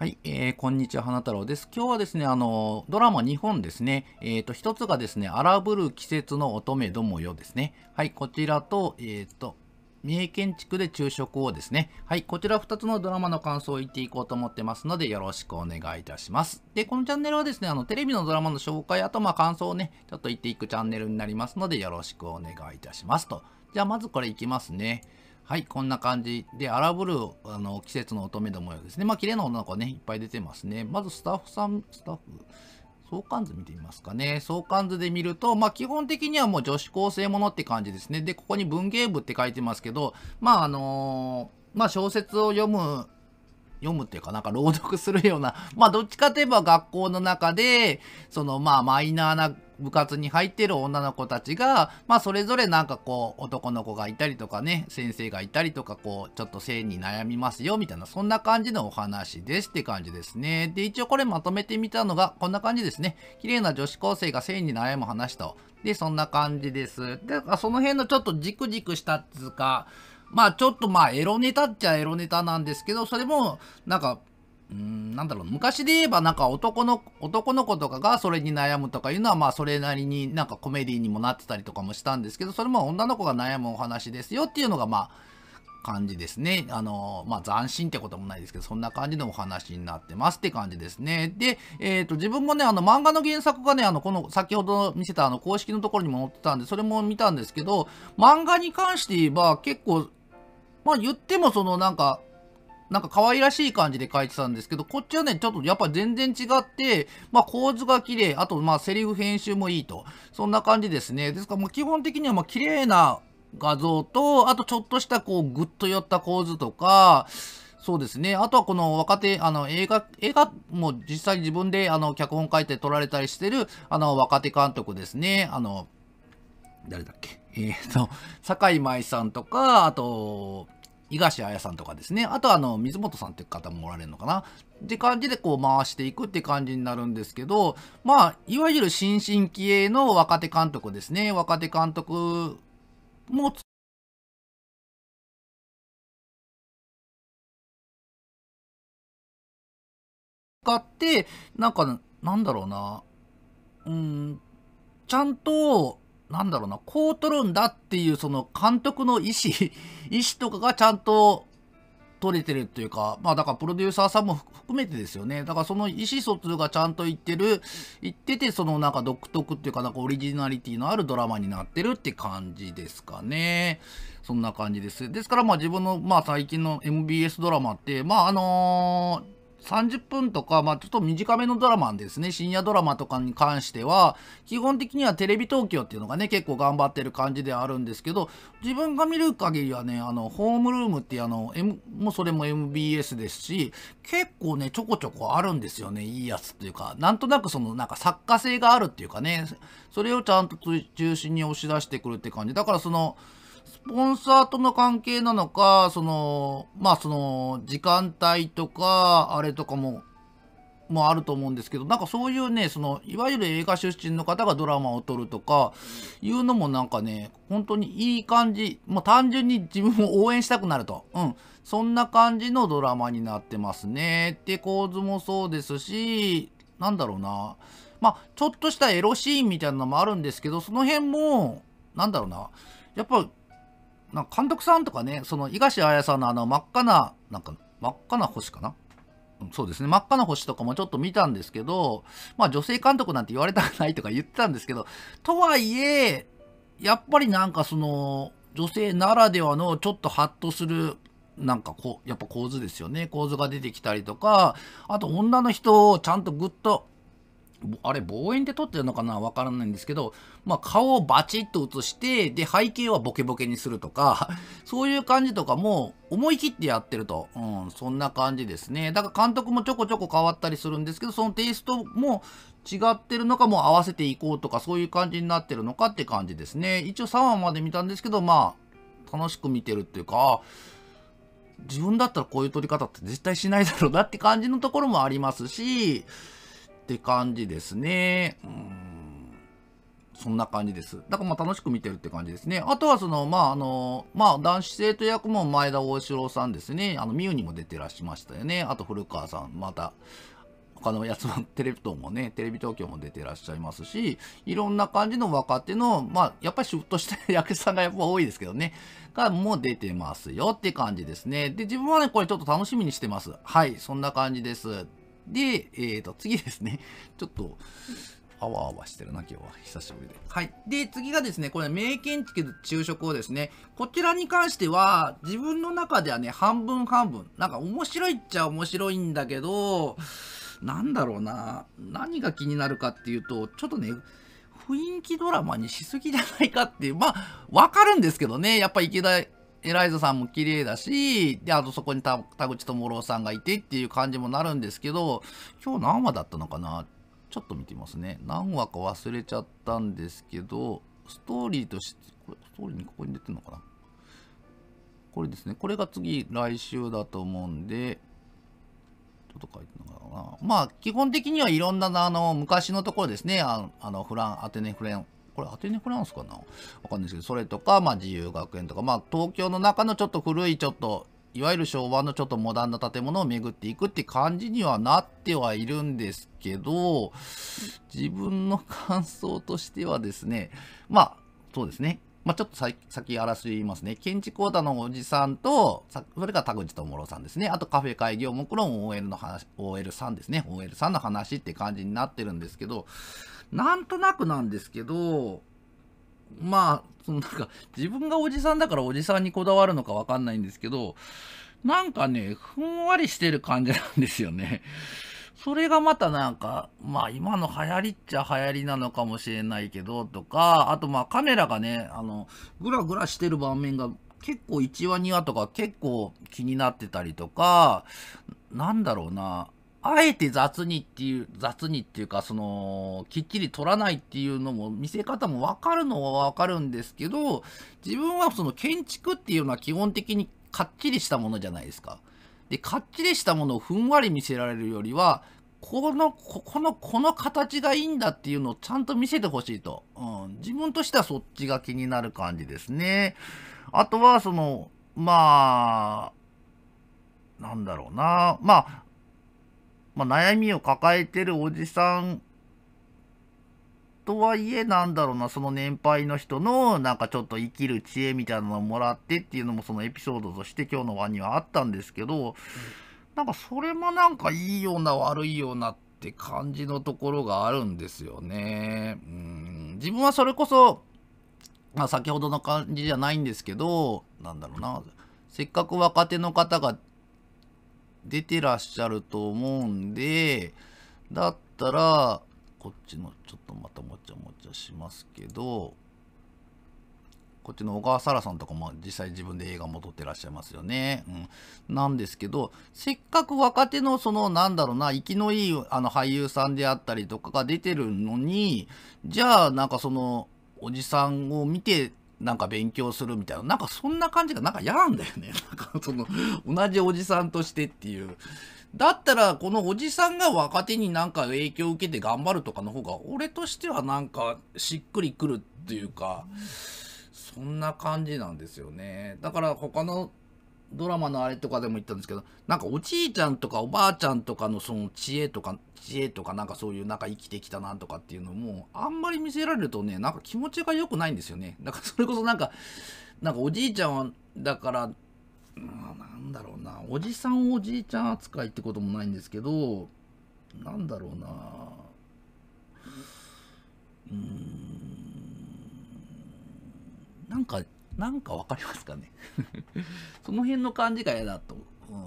はい、えー、こんにちは、花太郎です。今日はですね、あの、ドラマ2本ですね、えっ、ー、と、一つがですね、荒ぶる季節の乙女どもよですね。はい、こちらと、えっ、ー、と、三重建築で昼食をですね。はい、こちら2つのドラマの感想を言っていこうと思ってますので、よろしくお願いいたします。で、このチャンネルはですね、あの、テレビのドラマの紹介、あと、まあ、感想をね、ちょっと言っていくチャンネルになりますので、よろしくお願いいたしますと。じゃあ、まずこれいきますね。はい、こんな感じで、荒ぶるあの季節の乙女どもよですね。まあ、綺麗な女の子ね、いっぱい出てますね。まずスタッフさん、スタッフ、相関図見てみますかね。相関図で見ると、まあ、基本的にはもう女子高生ものって感じですね。で、ここに文芸部って書いてますけど、まあ、あのー、まあ、小説を読む、読むっていうかなんか朗読するような、まあ、どっちかといえば学校の中で、その、まあ、マイナーな部活に入ってる女の子たちが、まあ、それぞれなんかこう、男の子がいたりとかね、先生がいたりとか、こう、ちょっと性に悩みますよ、みたいな、そんな感じのお話ですって感じですね。で、一応これまとめてみたのが、こんな感じですね。綺麗な女子高生が性に悩む話と。で、そんな感じです。で、その辺のちょっとじくじくしたっつうか、まあちょっとまあエロネタっちゃエロネタなんですけど、それもなんかうーん、なんだろう、昔で言えばなんか男の、男の子とかがそれに悩むとかいうのはまあそれなりになんかコメディにもなってたりとかもしたんですけど、それも女の子が悩むお話ですよっていうのがまあ感じですね。あの、まあ斬新ってこともないですけど、そんな感じのお話になってますって感じですね。で、えっ、ー、と自分もね、あの漫画の原作がね、あのこの先ほど見せたあの公式のところにも載ってたんで、それも見たんですけど、漫画に関して言えば結構、まあ言ってもそのなんか、なんか可愛らしい感じで書いてたんですけど、こっちはね、ちょっとやっぱ全然違って、まあ構図が綺麗、あとまあセリフ編集もいいと、そんな感じですね。ですからもう基本的にはまあ綺麗な画像と、あとちょっとしたこうグッと寄った構図とか、そうですね。あとはこの若手、あの映画、映画も実際自分であの脚本書いて撮られたりしてる、あの若手監督ですね。あの、誰だっけえっ、ー、と、坂井舞さんとか、あと、東彩さんとかですね。あとあの、水本さんって方もおられるのかなって感じでこう回していくって感じになるんですけど、まあ、いわゆる新進気鋭の若手監督ですね。若手監督も使って、なんか、なんだろうな、うん、ちゃんとなんだろうな、こう取るんだっていう、その監督の意思、意思とかがちゃんと取れてるっていうか、まあだからプロデューサーさんも含めてですよね。だからその意思疎通がちゃんと言ってる、言ってて、そのなんか独特っていうか、なんかオリジナリティのあるドラマになってるって感じですかね。そんな感じです。ですからまあ自分の、まあ最近の MBS ドラマって、まああのー30分とか、まあ、ちょっと短めのドラマですね、深夜ドラマとかに関しては、基本的にはテレビ東京っていうのがね、結構頑張ってる感じではあるんですけど、自分が見る限りはね、あの、ホームルームってあの、M、もうそれも MBS ですし、結構ね、ちょこちょこあるんですよね、いいやつっていうか、なんとなくその、なんか作家性があるっていうかね、それをちゃんと中心に押し出してくるって感じ。だからその、スポンサーとの関係なのか、その、まあその、時間帯とか、あれとかも、もあると思うんですけど、なんかそういうね、その、いわゆる映画出身の方がドラマを撮るとか、いうのもなんかね、本当にいい感じ、もう単純に自分を応援したくなると。うん。そんな感じのドラマになってますね。って構図もそうですし、なんだろうな。まあ、ちょっとしたエロシーンみたいなのもあるんですけど、その辺も、なんだろうな。やっぱなんか監督さんとかね、その東彩さんのあの真っ赤な、なんか真っ赤な星かなそうですね、真っ赤な星とかもちょっと見たんですけど、まあ女性監督なんて言われたくないとか言ってたんですけど、とはいえ、やっぱりなんかその、女性ならではのちょっとハッとするなんかこうやっぱ構図ですよね構図が出てきたりとかあと女の人をちゃんとぐっとあれ望遠で撮ってるのかなわからないんですけど、まあ、顔をバチッと映して、で、背景はボケボケにするとか、そういう感じとかも思い切ってやってると。うん、そんな感じですね。だから監督もちょこちょこ変わったりするんですけど、そのテイストも違ってるのかも合わせていこうとか、そういう感じになってるのかって感じですね。一応3話まで見たんですけど、まあ、楽しく見てるっていうか、自分だったらこういう撮り方って絶対しないだろうなって感じのところもありますし、って感じですね。うんそんな感じです。だからまあ楽しく見てるって感じですね。あとはその、まああの、まあ男子生徒役も前田大志郎さんですね。あの、ミュウにも出てらっしゃいましたよね。あと古川さん、また、他のやつも テレビ東もね、テレビ東京も出てらっしゃいますし、いろんな感じの若手の、まあ、やっぱりシフトした役者さんがやっぱ多いですけどね、がもう出てますよって感じですね。で、自分はね、これちょっと楽しみにしてます。はい、そんな感じです。で、えー、と、次ですね。ちょっと、あわあわしてるな、今日は。久しぶりで。はい。で、次がですね、これ、名建築昼食をですね、こちらに関しては、自分の中ではね、半分半分。なんか、面白いっちゃ面白いんだけど、なんだろうな、何が気になるかっていうと、ちょっとね、雰囲気ドラマにしすぎじゃないかっていう、まあ、わかるんですけどね、やっぱ池田エライザさんも綺麗だし、で、あとそこに田口智郎さんがいてっていう感じもなるんですけど、今日何話だったのかなちょっと見てみますね。何話か忘れちゃったんですけど、ストーリーとして、これ、ストーリーにここに出てるのかなこれですね。これが次、来週だと思うんで、ちょっと書いてるのかなまあ、基本的にはいろんな、あの、昔のところですね。あの、あのフラン、アテネフレン、これアテネフランスかなわかんないですけど、それとか、まあ、自由学園とか、まあ、東京の中のちょっと古い、ちょっと、いわゆる昭和のちょっとモダンな建物を巡っていくって感じにはなってはいるんですけど、自分の感想としてはですね、まあ、そうですね。まあ、ちょっと先争いますね。建築オーダーのおじさんと、それから田口智郎さんですね。あとカフェ開業もくろん OL の話、OL さんですね。OL さんの話って感じになってるんですけど、なんとなくなんですけど、まあ、そのなんか、自分がおじさんだからおじさんにこだわるのかわかんないんですけど、なんかね、ふんわりしてる感じなんですよね。それがまたなんか、まあ今の流行りっちゃ流行りなのかもしれないけど、とか、あとまあカメラがね、あの、グラグラしてる場面が結構1話2話とか結構気になってたりとか、なんだろうな、あえて雑にっていう、雑にっていうか、その、きっちり取らないっていうのも、見せ方もわかるのはわかるんですけど、自分はその建築っていうのは基本的にかっちりしたものじゃないですか。で、かっちりしたものをふんわり見せられるよりは、この、ここの、この形がいいんだっていうのをちゃんと見せてほしいと。うん。自分としてはそっちが気になる感じですね。あとは、その、まあ、なんだろうな。まあ、まあ、悩みを抱えてるおじさんとはいえなんだろうなその年配の人のなんかちょっと生きる知恵みたいなのをもらってっていうのもそのエピソードとして今日の輪にはあったんですけど、うん、なんかそれもなんかいいような悪いようなって感じのところがあるんですよね。うん自分はそれこそ、まあ、先ほどの感じじゃないんですけどなんだろうなせっかく若手の方が出てらっしゃると思うんで、だったら、こっちの、ちょっとまたもちゃもちゃしますけど、こっちの小川沙羅さんとかも実際自分で映画も撮ってらっしゃいますよね。うん。なんですけど、せっかく若手のその、なんだろうな、生きのいいあの俳優さんであったりとかが出てるのに、じゃあなんかその、おじさんを見てなんか勉強するみたいななんかそんな感じがなんか嫌なんだよね なんかその同じおじさんとしてっていう。だったらこのおじさんが若手になんか影響を受けて頑張るとかの方が俺としてはなんかしっくりくるっていうかそんな感じなんですよねだから他のドラマのあれとかでも言ったんですけどなんかおじいちゃんとかおばあちゃんとかのその知恵とか知恵とかなんかそういうなんか生きてきたなとかっていうのもあんまり見せられるとねなんか気持ちが良くないんですよねだからそれこそなんかなんかおじいちゃんはだからなんだろうなおじさんおじいちゃん扱いってこともないんですけどなんだろうなうんなんかなんかわかりますかね その辺の感じが嫌だと。うん、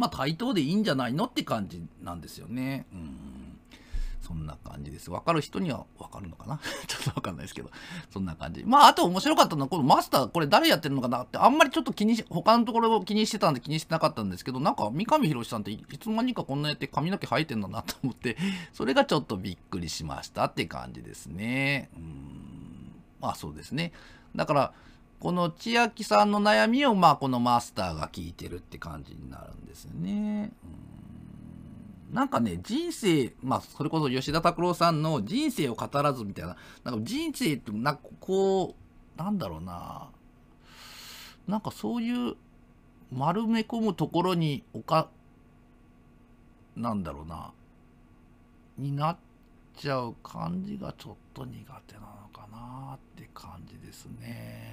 まあ対等でいいんじゃないのって感じなんですよね。うん。そんな感じです。わかる人にはわかるのかな ちょっとわかんないですけど。そんな感じ。まああと面白かったのは、このマスター、これ誰やってるのかなって、あんまりちょっと気にし、他のところを気にしてたんで気にしてなかったんですけど、なんか三上博さんっていつの間にかこんなやって髪の毛生えてんだなと思って、それがちょっとびっくりしましたって感じですね。うん。まあそうですね。だから、この千秋さんの悩みを、まあ、このマスターが聞いてるって感じになるんですよね。うんなんかね、人生、まあ、それこそ吉田拓郎さんの人生を語らずみたいな、なんか人生って、なんかこう、なんだろうな、なんかそういう丸め込むところに、おか、なんだろうな、になっちゃう感じがちょっと苦手なのかなって感じですね。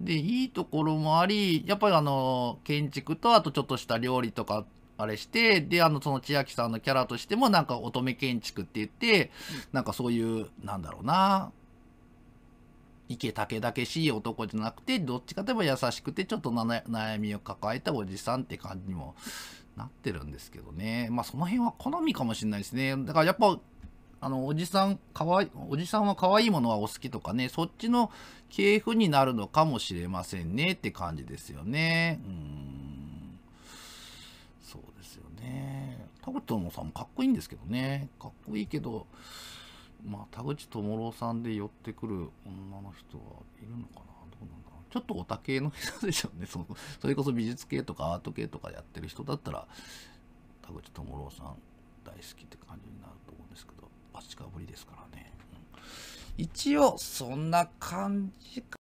で、いいところもあり、やっぱりあの、建築と、あとちょっとした料理とか、あれして、で、あの、その千秋さんのキャラとしても、なんか乙女建築って言って、なんかそういう、なんだろうな、池竹だけしい男じゃなくて、どっちかといえば優しくて、ちょっと悩みを抱えたおじさんって感じにもなってるんですけどね。まあ、その辺は好みかもしれないですね。だからやっぱ、あのおじさんかわいおじさんは可愛いものはお好きとかねそっちの系譜になるのかもしれませんねって感じですよねうんそうですよね田口智さんもかっこいいんですけどねかっこいいけどまあ田口智郎さんで寄ってくる女の人はいるのかなどうなんだろうちょっとオタ系の人でしょうねそのそれこそ美術系とかアート系とかやってる人だったら田口智郎さん大好きって感じになると思うんですけど、バチカぶりですからね。うん、一応、そんな感じか。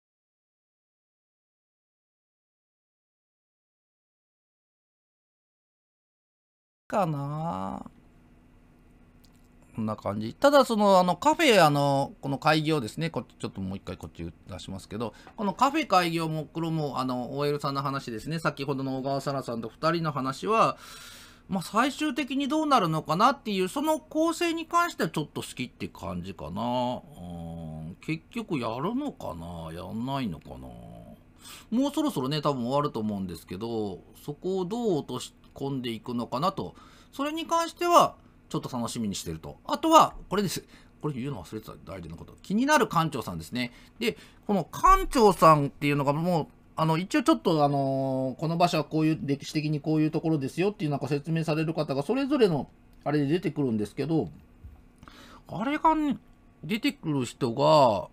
かなこんな感じ。ただ、その、あの、カフェ、あの、この会議をですね、こっち、ちょっともう一回こっち出しますけど、このカフェ会議をも、これも、あの、OL さんの話ですね、先ほどの小川沙羅さんと二人の話は、まあ、最終的にどうなるのかなっていうその構成に関してはちょっと好きって感じかなうん結局やるのかなやんないのかなもうそろそろね多分終わると思うんですけどそこをどう落とし込んでいくのかなとそれに関してはちょっと楽しみにしてるとあとはこれですこれ言うの忘れてた、大事なこと。気になる館長さんですね。で、この館長さんっていうのがもうあの、一応ちょっとあのこの場所はこういう、歴史的にこういうところですよっていうなんか説明される方がそれぞれのあれで出てくるんですけど、あれが、ね、出てくる人が、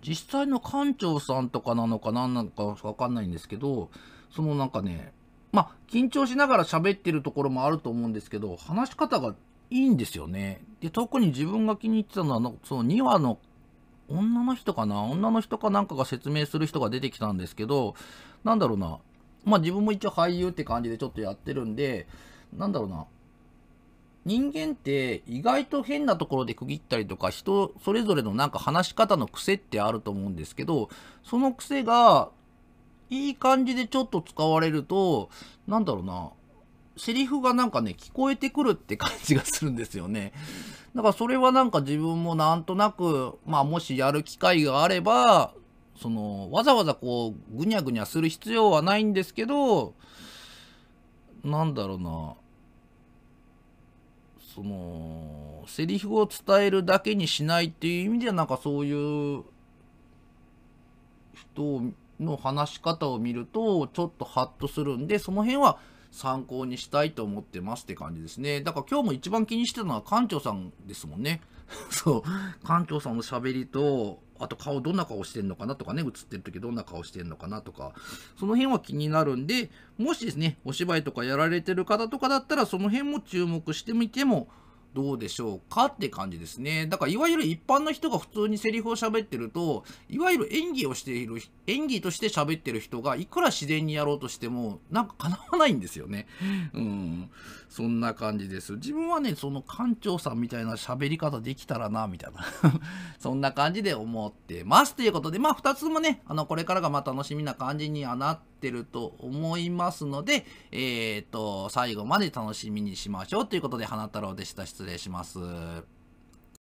実際の館長さんとかなのか何なのかわかんないんですけど、そのなんかね、まあ、緊張しながら喋ってるところもあると思うんですけど、話し方がいいんですよね。で、特に自分が気に入ってたのは、その2話の女の人かな女の人かなんかが説明する人が出てきたんですけど、なんだろうな。まあ自分も一応俳優って感じでちょっとやってるんで、なんだろうな。人間って意外と変なところで区切ったりとか、人それぞれのなんか話し方の癖ってあると思うんですけど、その癖がいい感じでちょっと使われると、なんだろうな。セリフがなんかね、聞こえてくるって感じがするんですよね。だからそれはなんか自分もなんとなく、まあもしやる機会があれば、そのわざわざこうぐにゃぐにゃする必要はないんですけど、なんだろうな、その、セリフを伝えるだけにしないっていう意味ではなんかそういう人の話し方を見るとちょっとハッとするんで、その辺は参考にしたいと思ってますって感じですね。だから今日も一番気にしてたのは館長さんですもんね。そう、館長さんの喋りと、あと顔どんな顔してんのかなとかね、映ってる時どんな顔してんのかなとか、その辺は気になるんで、もしですね、お芝居とかやられてる方とかだったら、その辺も注目してみてもどうでしょうかって感じですね。だからいわゆる一般の人が普通にセリフを喋ってると、いわゆる演技をしている、演技として喋ってる人がいくら自然にやろうとしても、なんか叶わないんですよね。うん。そんな感じです。自分はね、その館長さんみたいな喋り方できたらな、みたいな そんな感じで思ってます。ということで、まあ2つもね、あの、これからがまあ楽しみな感じにはなって、ってると思いますので、えっ、ー、と、最後まで楽しみにしましょうということで、花太郎でした。失礼します。